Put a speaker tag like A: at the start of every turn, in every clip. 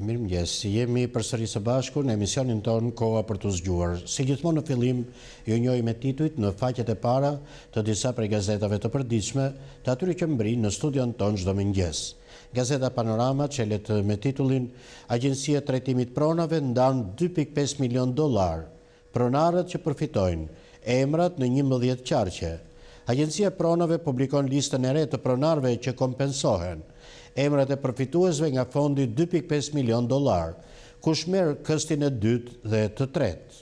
A: Mirë mëgjes, si jemi për sëri së bashku në emisionin tonë koha për të zgjuar. Si gjithmonë në filim, ju njoj me tituit në faqet e para të disa pre gazetave të përdiqme të atyri që mbri në studion tonë gjdo mëngjes. Gazeta Panorama që me titullin Agencia Tretimit Pronave ndanë 2.5 milion dolar, pronarët që përfitojnë, e emrat në një mëdhjet qarqe. Agencia Pronave publikon listën e re të pronarve që kompensohen, emrat e përfituesve nga fondi 2.5 milion dolar, kush merë këstin e dytë dhe të tretë.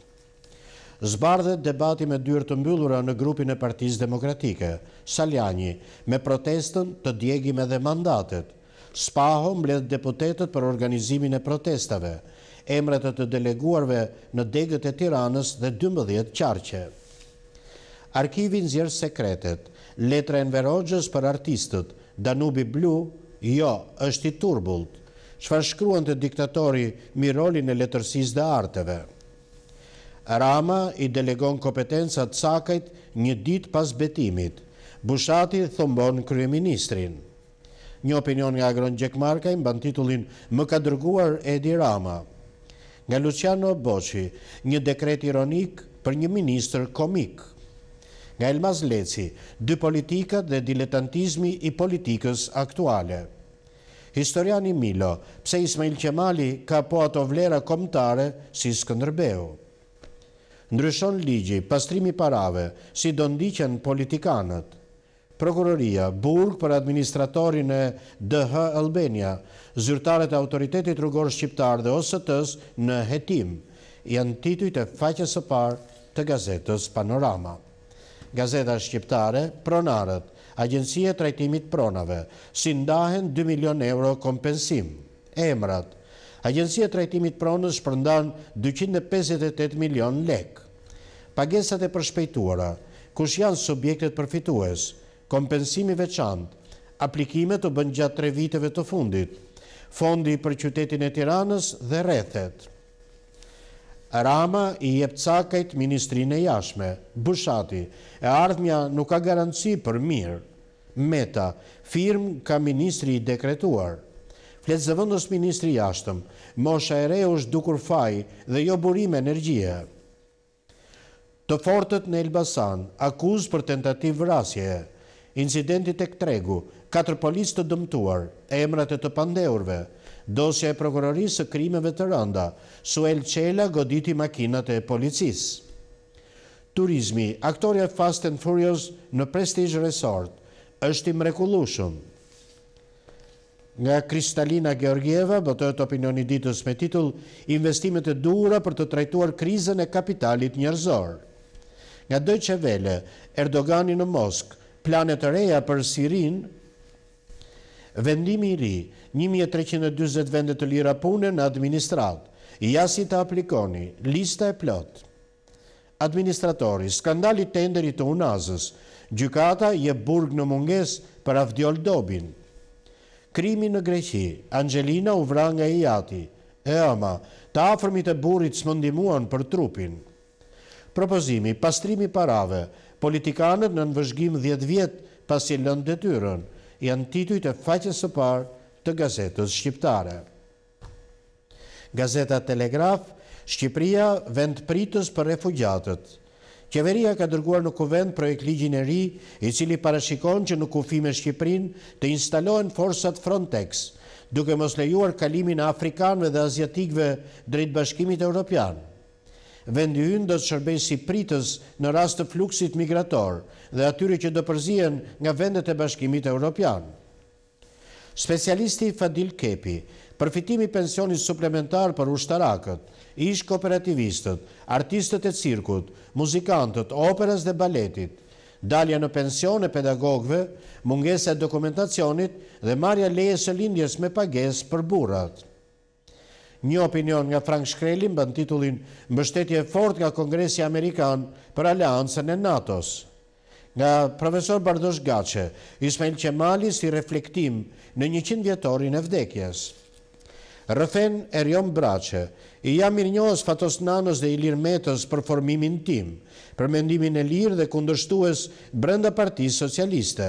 A: Zbardhet debati me dyrë të mbyllura në grupin e partiz demokratike, Saljani, me protestën të djegime dhe mandatet. Spaho mbledh deputetet për organizimin e protestave, emrat e të deleguarve në degët e tiranës dhe 12 qarqe. Arkivin zjerë sekretet, letra e nverogjës për artistët, Danubi Blu, Jo, është i turbullt. Shfa shkruan të diktatori miroli në letërsis dhe arteve. Rama i delegon kompetensat sakajt një dit pas betimit. Bushati thombon kryeministrin. Një opinion nga Agron Gjekmarka Markaj në titullin Më ka dërguar Edi Rama. Nga Luciano Boqi, një dekret ironik për një minister komik. Nga Elmas Leci, dy politikat dhe diletantizmi i politikës aktuale historiani Milo, pse Ismail Qemali ka po ato vlera komtare si Skëndërbeu. Ndryshon ligji, pastrimi parave, si do ndiqen politikanët. Prokuroria, burg për administratorin e DH Albania, zyrtaret e autoritetit rrugor shqiptar dhe ose tës në hetim, janë tituj të faqës e parë të gazetës Panorama. Gazeta Shqiptare, pronarët, Agencije Trajtimit Pronave, si ndahen 2 milion euro kompensim. Emrat, Agencije Trajtimit Pronës shpërndan 258 milion lek. Pagesat e përshpejtuara, kush janë subjektet përfitues, kompensimi veçant, aplikimet të bënë gjatë tre viteve të fundit, fondi për qytetin e tiranës dhe rethet. Rama i jep cakajt ministrinë e jashme, Bushati, e ardhmja nuk ka garanci për mirë. Meta, firm ka ministri i dekretuar. Fletë zëvëndës ministri jashtëm, mosha e rejë është dukur faj dhe jo burim energjie. Të fortët në Elbasan, akuz për tentativ vrasje, incidentit e këtregu, katër polis të dëmtuar, emrat e të pandeurve, dosja e prokurorisë së krimeve të rënda, Suel Çela goditi makinat e policisë. Turizmi, aktorja Fast and Furious në Prestige Resort, është i mrekullueshëm. Nga Kristalina Georgieva, botohet opinioni ditës me titull Investimet e dura për të trajtuar krizën e kapitalit njerëzor. Nga Deutsche Welle, Erdogani në Moskë, planet e reja për Sirin vendimi i ri, 1320 vendet të lira punën në administrat, i jasi të aplikoni, lista e plot. Administratori, skandali tenderit të unazës, gjykata je burg në munges për avdjol dobin. Krimi në Greqi, Angelina u vra nga i jati, e ama, të afrmit e burit së mëndimuan për trupin. Propozimi, pastrimi parave, politikanët në nënvëzhgim 10 vjetë pasi të tyrën, janë tituj të faqës së parë të gazetës shqiptare. Gazeta Telegraf, Shqipria vend pritës për refugjatët. Kjeveria ka dërguar në kuvend projekt ligjin e ri, i cili parashikon që në kufime Shqiprin të instalohen forsat Frontex, duke mos lejuar kalimin Afrikanve dhe Aziatikve drejt bashkimit e Europianë vendi hynë do të shërbej si pritës në rast të fluksit migrator dhe atyri që do përzien nga vendet e bashkimit e Europian. Specialisti Fadil Kepi, përfitimi pensionis suplementar për ushtarakët, ish kooperativistët, artistët e cirkut, muzikantët, operës dhe baletit, dalja në pension e pedagogve, mungese e dokumentacionit dhe marja leje së lindjes me pages për burat një opinion nga Frank Shkrelin bën titullin mbështetje fort nga Kongresi Amerikan për aliansën e NATO-s. Nga profesor Bardosh Gace, Ismail Qemali si reflektim në një qindë vjetorin e vdekjes. Rëfen Erion Brache, i jam mirënjohës Fatos Nanos dhe Ilir Metës për formimin tim, për mendimin e lirë dhe kundështues brenda partijë socialiste.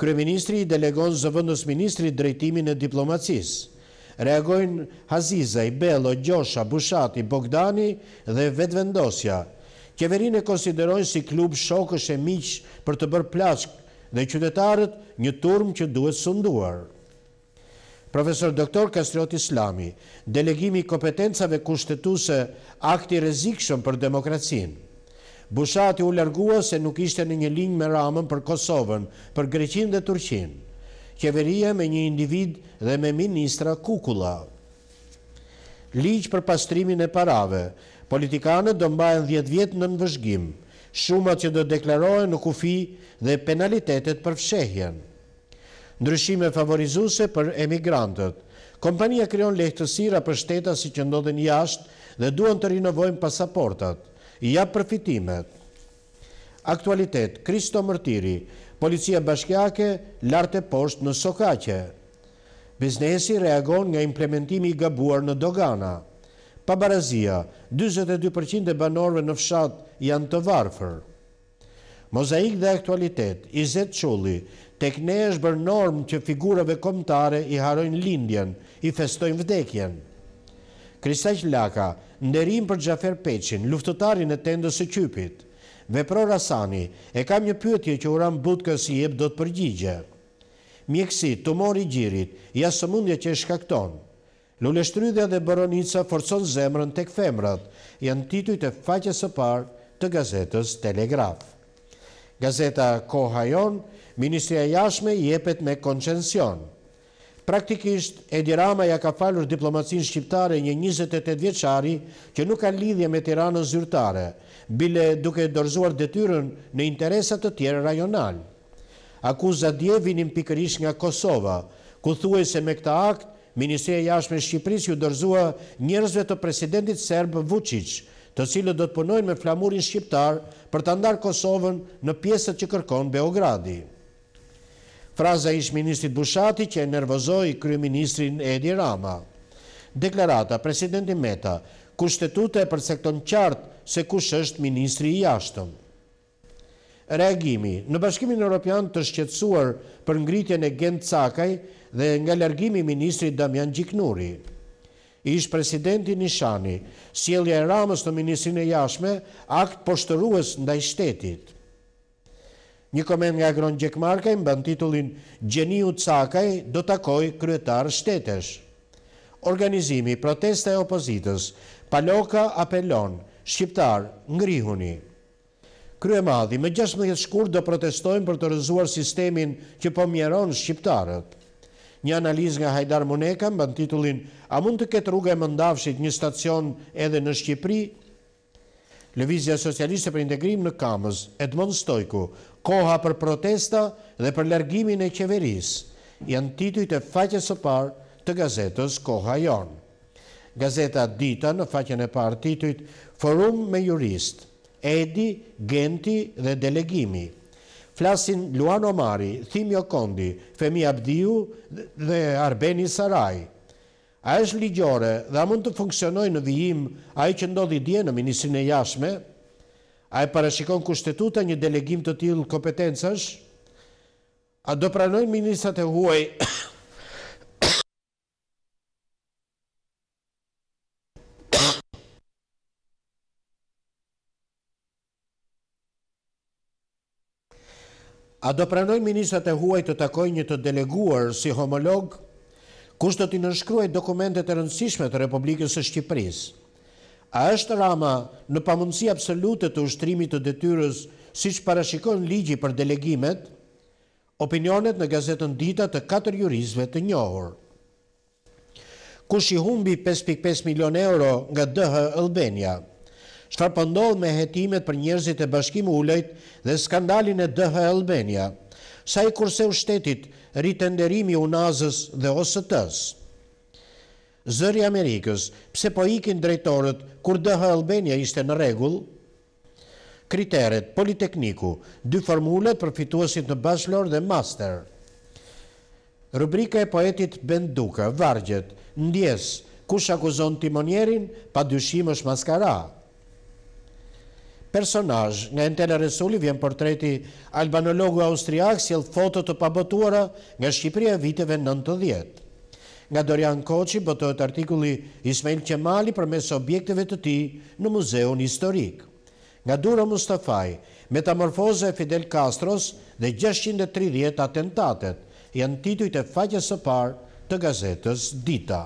A: Kryeministri i delegon zëvëndës ministri drejtimin e diplomacisë reagojnë Haziza, Ibello, Gjosha, Bushati, Bogdani dhe Vetvendosja. Keverin e konsiderojnë si klub shokësh e miqë për të bërë plashk dhe qytetarët një turm që duhet sunduar. Profesor Dr. Kastriot Islami, delegimi i kompetencave kushtetuse akti rezikshëm për demokracinë. Bushati u largua se nuk ishte në një linjë me ramën për Kosovën, për Greqin dhe Turqinë kjeveria me një individ dhe me ministra kukula. Ligjë për pastrimin e parave, politikanët do mbajnë dhjetë vjetë në nëvëzhgim, shumët që do deklarohen në kufi dhe penalitetet për fshehjen. Ndryshime favorizuse për emigrantët, kompanija kryon lehtësira për shteta si që ndodhen jashtë dhe duon të rinovojnë pasaportat, i ja përfitimet. Aktualitet, Kristo Mërtiri, policia bashkjake lartë e poshtë në Sokaqe. Biznesi reagon nga implementimi i gabuar në Dogana. Pa barazia, 22% e banorve në fshat janë të varfër. Mozaik dhe aktualitet, i zetë qulli, tek ne është bërë normë që figurave komtare i harojnë lindjen, i festojnë vdekjen. Kristajq Laka, nderim për Gjafer Peqin, luftotarin e tendës e qypit. Vepro Rasani, e kam një pyetje që uram butë kës i jep do të përgjigje. Mjekësi, të mori gjirit, ja së mundje që e shkakton. Lule dhe bëronica forcon zemrën të femrat, janë tituj të faqe së parë të gazetës Telegraf. Gazeta Kohajon, Ministria Jashme i jepet me koncensionë. Praktikisht, Edi Rama ja ka falur diplomacin shqiptare një 28 vjeqari që nuk ka lidhje me tiranën zyrtare, bile duke dorzuar detyrën në interesat të tjere rajonal. Akuza dje vinim pikërish nga Kosova, ku thuaj se me këta akt, Ministrija jashme Shqipëris ju dorzua njerëzve të presidentit Serbë Vucic, të cilët do të punojnë me flamurin shqiptar për të ndarë Kosovën në pjesët që kërkon Beogradi. Fraza ishë ministrit Bushati që e nervozoj kryeministrin Edi Rama. Deklarata, presidenti Meta, kushtetute për sekton qartë se kush është ministri i ashtëm. Reagimi, në bashkimin Europian të shqetsuar për ngritjen e Gent Cakaj dhe nga lërgimi ministri Damjan Gjiknuri. Ishë presidenti Nishani, sielja e Ramës në ministrin e jashme, akt poshtërues ndaj shtetit. Një komend nga Gron Gjekmarkaj imë bën titullin Gjeniu Cakaj do takoj kryetar shtetesh. Organizimi protesta e opozitës, paloka apelon, shqiptar, ngrihuni. Krye madhi, me 16 shkur do protestojnë për të rëzuar sistemin që po mjeron shqiptarët. Një analiz nga Hajdar Muneka më bën titullin A mund të ketë rrugë e mëndafshit një stacion edhe në Shqipri? Lëvizja Socialiste për Integrim në Kamës, Edmond Stojku, Koha për protesta dhe për largimin e qeveris, janë tituj të faqës së parë të gazetës Koha Jonë. Gazeta Dita në faqën e parë tituj Forum me Jurist, Edi, Genti dhe Delegimi. Flasin Luan Omari, Thimjo Kondi, Femi Abdiu dhe Arbeni Saraj. A është ligjore dhe a mund të funksionoj në vijim a i që ndodhi dje në minisin e Jashme? A i parashikon kushtetuta një delegim të tjilë kompetensësh? A do pranojnë Ministrat e Huaj? A do pranojnë Ministrat e Huaj të takoj një të deleguar si homologë? kush do t'i nënshkruaj dokumentet e rëndësishme të Republikës së Shqipërisë. A është Rama në pamundësi absolute të ushtrimit të detyrës siç parashikon ligji për delegimet? Opinionet në gazetën Dita të katër juristëve të njohur. Kush i humbi 5.5 milion euro nga DH Albania? Çfarë po ndodh me hetimet për njerëzit e Bashkimit Ulojt dhe skandalin e DH Albania? Sa i kurseu shtetit rritenderimi unazës dhe osëtës. Zëri Amerikës, pse po ikin drejtorët kur dëhë Albania ishte në regullë? Kriteret, Politekniku, dy formulet për fituasit në bachelor dhe master. Rubrika e poetit Benduka, Vargjet, Ndjes, kush akuzon timonjerin, pa dyshim është maskara personaj. Nga Entele Resulli vjen portreti albanologu austriak si lë fotot të pabotuara nga Shqipria viteve 90. Nga Dorian Koqi bëtojt artikulli Ismail Qemali për mes objekteve të ti në muzeon historik. Nga Dura Mustafaj, metamorfoze Fidel Castros dhe 630 atentatet janë tituj të faqës së par të gazetës Dita.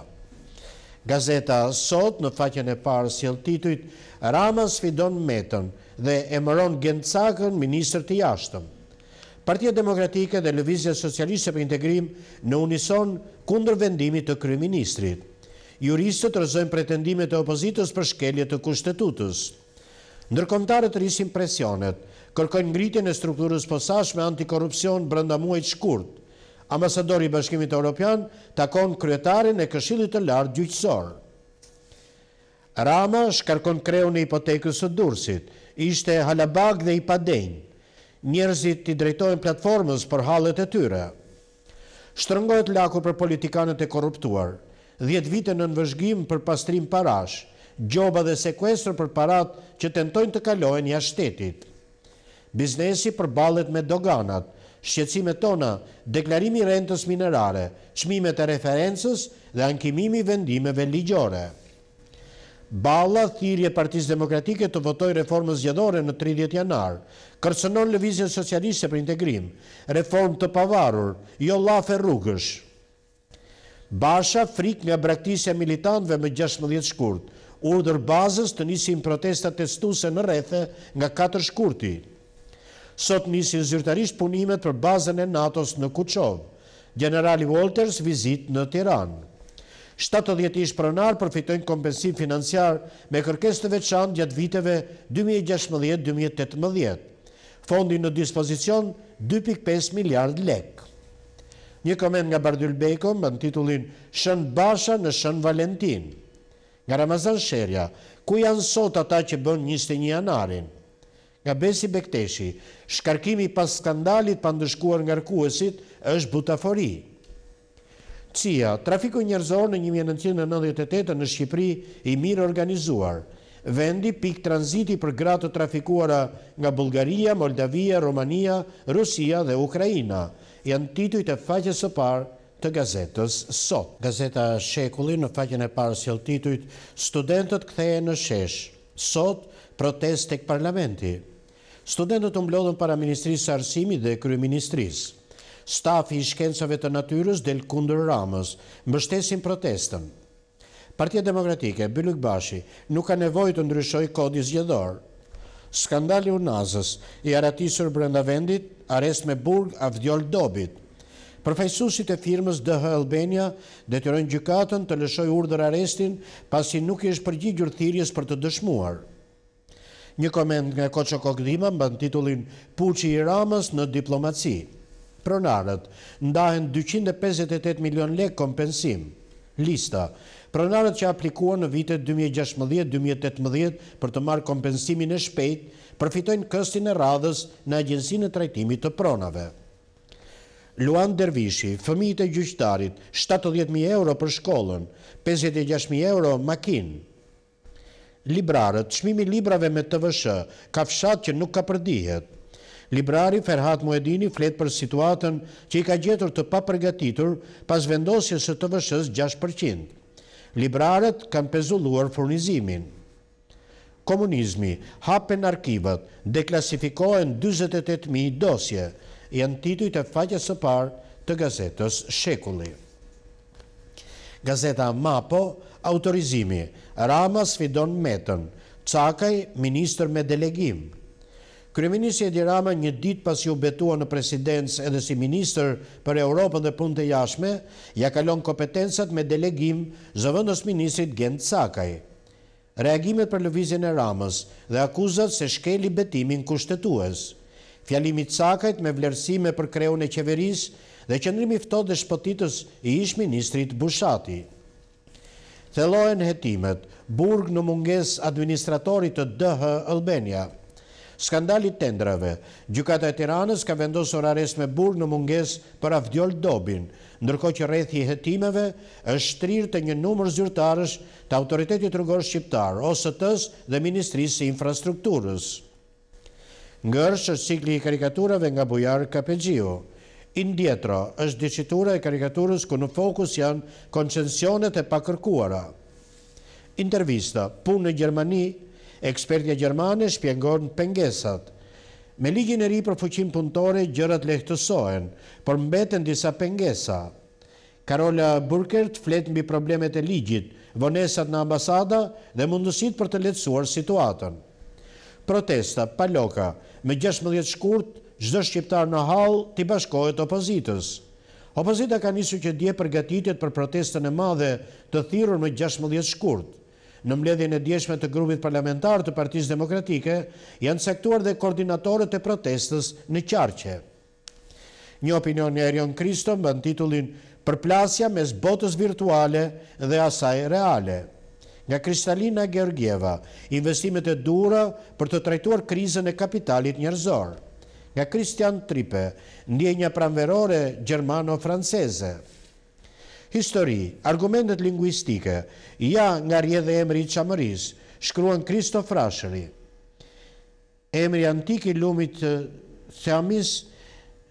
A: Gazeta sot në faqen e parë s'jel tituit Rama sfidon metën dhe emëron Gencakën Ministrë të jashtëm. Partia Demokratike dhe Lëvizja Socialiste për Integrim në unison kundër vendimit të Kryministrit. Juristët rëzojnë pretendimet e opozitës për shkelje të kushtetutës. Ndërkomtarët rrisin presionet, kërkojnë ngritin e strukturës posashme antikorupcion brënda muajt shkurt, ambasadori i bashkimit Europian takon kryetarin e këshillit të lartë gjyqësor. Rama shkarkon kreu në ipotekës të dursit, ishte halabag dhe i Njerëzit t'i drejtojnë platformës për halët e tyre. Shtërëngojt laku për politikanët e korruptuar. 10 vite në nënvëzhgim për pastrim parash, gjoba dhe sekwestrë për parat që tentojnë të kalojnë jashtetit. Biznesi për balet me doganat, shqecime tona, deklarimi rentës minerare, shmimet e referensës dhe ankimimi vendimeve ligjore. Balla, thirje Partisë demokratike të votoj reformës gjedore në 30 janar, kërcënon Lëvizjen socialiste për integrim, reform të pavarur, jo lafe rrugësh. Basha, frik nga braktisja militantve më 16 shkurt, urdër bazës të njësim protestat testuse në rethe nga 4 shkurti sot nisi zyrtarisht punimet për bazën e NATO-s në Kuqov. Generali Walters vizit në Tiran. 70 ish pronar përfitojnë kompensim financiar me kërkes të veçan gjatë viteve 2016-2018. Fondin në dispozicion 2.5 miliard lek. Një komend nga Bardyl Beko më në titullin Shën Basha në Shën Valentin. Nga Ramazan Sherja, ku janë sot ata që bën 21 janarin? nga besi bekteshi, shkarkimi pas skandalit pa ndëshkuar nga rkuesit është butafori. Cia, trafiku njërzor në 1998 në Shqipëri i mirë organizuar, vendi pik tranziti për gratë të trafikuara nga Bulgaria, Moldavia, Romania, Rusia dhe Ukrajina, janë tituj të faqës së parë të gazetës sot. Gazeta Shekulli në faqën e parë si tituj, studentët këtheje në shesh, sot protest të parlamenti studentët të mblodhën para Ministrisë Arsimi dhe Kryeministrisë. Stafi i shkencave të natyrës del kundër ramës, mbështesin protestën. Partia Demokratike, Bëllëk Bashi, nuk ka nevoj të ndryshoj kodis zgjedorë. Skandali unazës i aratisur brenda vendit, arest me burg avdjol dobit. Përfajsusit e firmës DH Albania detyrojnë gjykatën të lëshoj urdër arestin pasi nuk ish përgjigjur thirjes për të dëshmuarë një komend nga Koqo Kokdhima mba në titullin Puqi i Ramës në diplomaci. Pronarët, ndahen 258 milion lek kompensim. Lista, pronarët që aplikua në vitet 2016-2018 për të marë kompensimin e shpejt, përfitojnë këstin e radhës në agjensin e trajtimit të pronave. Luan Dervishi, fëmijit e gjyqtarit, 70.000 euro për shkollën, 56.000 euro makinë librarët, shmimi librave me të vëshë, ka fshat që nuk ka përdihet. Librari Ferhat Moedini fletë për situatën që i ka gjetur të pa përgatitur pas vendosje së të vëshës 6%. Librarët kanë pezulluar furnizimin. Komunizmi, hapen arkivët, deklasifikohen 28.000 dosje, janë tituj të faqës së parë të gazetës Shekulli. Gazeta MAPO, autorizimi, Rama sfidon metën, cakaj minister me delegim. Kryeministri Edi Rama një dit pas ju betua në presidencë edhe si minister për Europën dhe punë të jashme, ja kalon kompetensat me delegim zëvëndës ministrit Gent Cakaj. Reagimet për lëvizjen e Ramës dhe akuzat se shkeli betimin kushtetues. Fjalimi Cakajt me vlerësime për kreun e qeveris dhe qëndrimi fto dhe shpotitës i ish ministrit Bushati thelojnë hetimet, burg në munges administratorit të DH Albania. Skandalit tendrave, Gjukata e Tiranës ka vendosur orares me burg në munges për Avdjol Dobin, ndërko që rethi hetimeve është shtrirë të një numër zyrtarësh të autoritetit të shqiptar, shqiptarë, ose tësë dhe Ministrisë e Infrastrukturës. Ngërshë është cikli i karikaturave nga Bujarë Kapegjio. Indjetra është diqitura e karikaturës ku në fokus janë koncensionet e pakërkuara. Intervista, punë në Gjermani, ekspertja Gjermane shpjengon pengesat. Me Ligjin e ri për fëqim punëtore, gjërat lehtësohen, për mbeten disa pengesa. Karola Burkert fletën bi problemet e ligjit, vonesat në ambasada dhe mundësit për të letësuar situatën. Protesta, paloka, me 16 shkurt, gjdo shqiptar në hall të i bashkojt opozitës. Opozita ka njësu që dje përgatitit për protestën e madhe të thirur më 16 shkurt. Në mledhjën e djeshme të grubit parlamentar të Partisë demokratike, janë sektuar dhe koordinatorët e protestës në qarqe. Një opinion një Erion Kriston bën titullin Përplasja mes botës virtuale dhe asaj reale. Nga Kristalina Gergjeva, investimet e dura për të trajtuar krizën e kapitalit njërzorë nga Kristian Tripe, ndjenja pranverore Gjermano-Franceze. Histori, argumentet linguistike, ja nga rje dhe emri i qamëris, shkruan Kristof Rasheli. Emri antiki lumit Theamis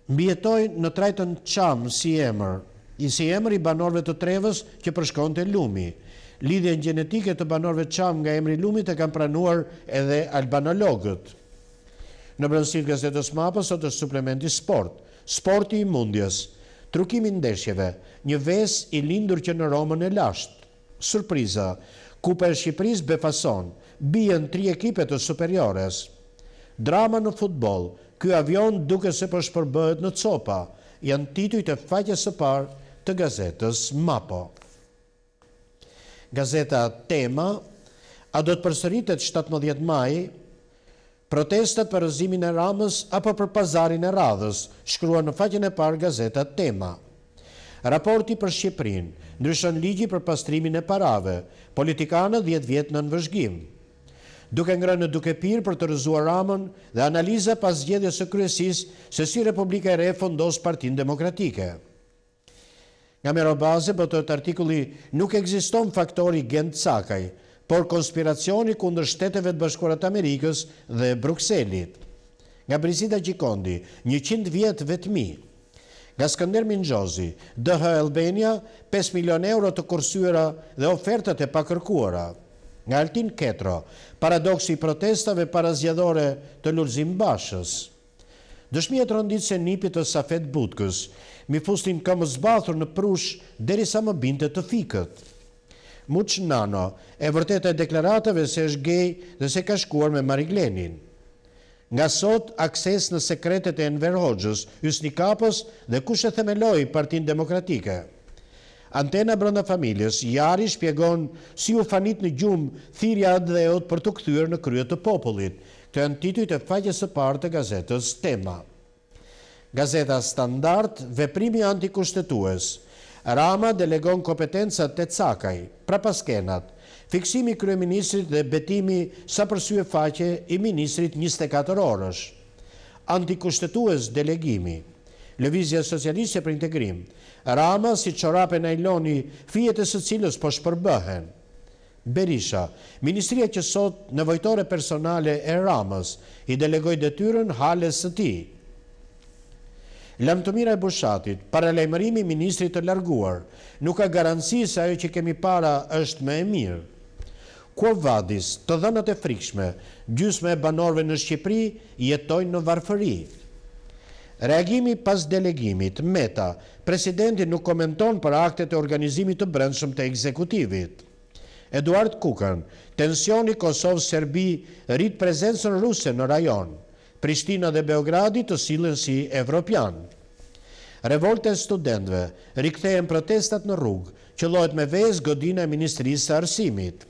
A: mbjetoj në trajton qamë si emër, i si emër i banorve të trevës që përshkon të lumi. Lidhe në gjenetike të banorve qamë nga emri lumit e kam pranuar edhe albanologët në brëndësit gazetës mapës o të suplementi sport, sporti i mundjes, trukimi ndeshjeve, një ves i lindur që në Romën e lashtë, surpriza, Kupa e Shqipëris befason, bijen tri ekipet të superiores, drama në futbol, kjo avion duke se përshpërbëhet po në copa, janë tituj të faqe së parë të gazetës mapo. Gazeta Tema, a do të përsëritet 17 majë, protestat për rëzimin e ramës apo për pazarin e radhës, shkrua në faqen e par gazetat tema. Raporti për Shqiprin, ndryshon ligji për pastrimin e parave, politikanë 10 vjetë në nënvëzhgim. Duke ngrë në duke pirë për të rëzua ramën dhe analiza pas gjedhjës e kryesis se si Republika e Re fondos partin demokratike. Nga mero baze, bëtojt artikuli, nuk egziston faktori gendë cakaj, por konspiracioni kundër shteteve të bashkurat Amerikës dhe Bruxellit. Nga Brizida Gjikondi, 100 vjetë vetëmi. Nga Skander Minxozi, DH Albania, 5 milion euro të kursyra dhe ofertët e pakërkuara. Nga Altin Ketro, paradoksi i protestave parazjadore të lullzim bashës. Dëshmijet rëndit se njipit të Safet Butkës, mi fustin ka më zbathur në prush deri sa më binte të fikët. Muç Nano, e vërtetë e deklaratave se është gay dhe se ka shkuar me Mariglenin. Nga sot, akses në sekretet e Enver Hoxhës, Hysni Kapës dhe kush e themeloi Partinë Demokratike. Antena brenda familjes Jari shpjegon si u fanit në gjum thirrja e dheut për të kthyer në krye të popullit. Këto janë titujt e faqes së parë të gazetës Tema. Gazeta Standard, veprimi antikushtetues. Rama delegon kompetensat të cakaj, pra paskenat, fiksimi kryeministrit dhe betimi sa e faqe i ministrit 24 orësh, antikushtetues delegimi, Lëvizja Socialiste për Integrim, Rama si qorape në iloni fjetës së cilës po shpërbëhen. Berisha, Ministria që sot në vojtore personale e Ramës i delegoj dhe tyrën halës së ti, Lëmëtëmira e Bushatit, paralejmërimi ministrit të larguar, nuk ka garanci se ajo që kemi para është me e mirë. Kuo vadis, të dhënët e frikshme, gjysme e banorve në Shqipëri, jetojnë në varfëri. Reagimi pas delegimit, meta, presidenti nuk komenton për aktet e organizimit të brendshëm të ekzekutivit. Eduard Kukën, tensioni Kosovë-Serbi rritë prezensën ruse në rajonë. Prishtina dhe Beogradi të silën si evropian. Revolte studentve rikthejen protestat në rrugë, lojt me vez godina e Ministrisë të Arsimit.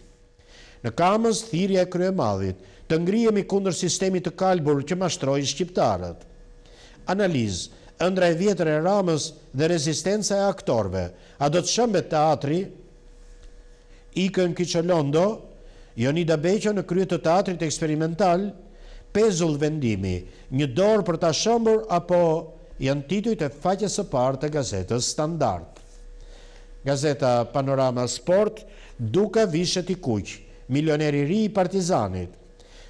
A: Në kamës thirja e krye madhit, të ngrijemi kundër sistemi të kalbur që mashtroj shqiptarët. Analizë, ëndra e vjetër e ramës dhe rezistenca e aktorve, a do të shëmbe teatri? Ikën Kicëllondo, Jonida Beqo në krye të teatrit eksperimental, pezull vendimi, një dorë për ta shëmbër apo janë tituj të faqës së partë të gazetës standart. Gazeta Panorama Sport duka vishet i kuqë, milioneri ri i partizanit.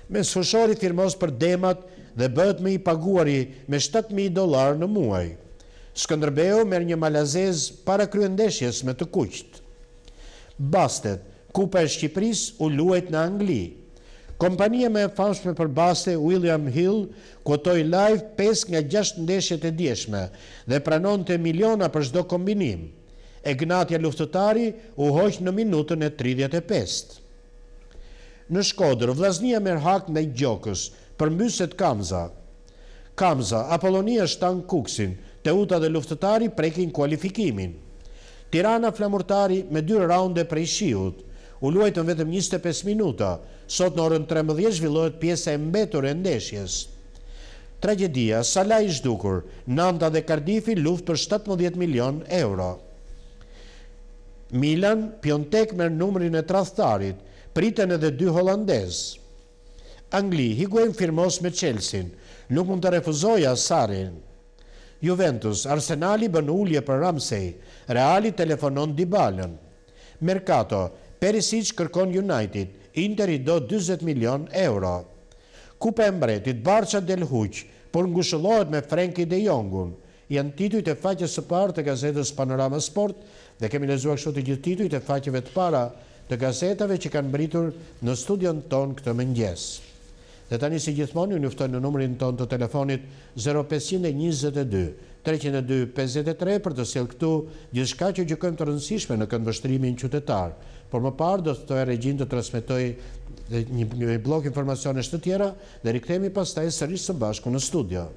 A: Me sfëshori firmos për demat dhe bët me i paguari me 7.000 dolar në muaj. Shkëndërbeo merë një malazez para kryendeshjes me të kuqët. Bastet, kupa e Shqipëris u luet në Anglië. Kompania me fanshme për baste, William Hill, kotoj live 5 nga 6 ndeshjet e djeshme dhe pranon të miliona për shdo kombinim. Egnatja luftotari u hojsh në minutën e 35. Në shkodër, vlaznia mërë hak në i gjokës, për mbyset Kamza. Kamza, Apollonia shtan kuksin, të uta dhe luftotari prekin kualifikimin. Tirana flamurtari me dy raunde prej shiut, u luajtën vetëm 25 minuta, sot në orën 13 zhvillohet pjesë e mbetur e ndeshjes. Tragedia, sala i shdukur, Nanta dhe Kardifi luft për 17 milion euro. Milan, pjontek me numërin e trathtarit, pritën edhe dy holandez. Angli, higuen firmos me qelsin, nuk mund të refuzoja sarin. Juventus, Arsenali bën ullje për Ramsey Reali telefonon Dybalën. Mercato, Perisic kërkon United, interi do 20 milion euro. Kupe mbretit Barça del Huq, por ngushëllohet me Frenki de Jongun, janë tituj të faqës së parë të gazetës Panorama Sport dhe kemi lezuak të gjithë tituj të faqëve të para të gazetave që kanë mbritur në studion ton këtë mëngjes. Dhe tani si gjithmoni, njëftojnë në numërin ton të telefonit 0522 302 53 për të selë këtu gjithë shka që gjëkojmë të rëndësishme në këndë qytetarë, por më parë do të të regjin të transmitoj një blok informacionesht të tjera dhe rikëtemi pas taj së së bashku në studio.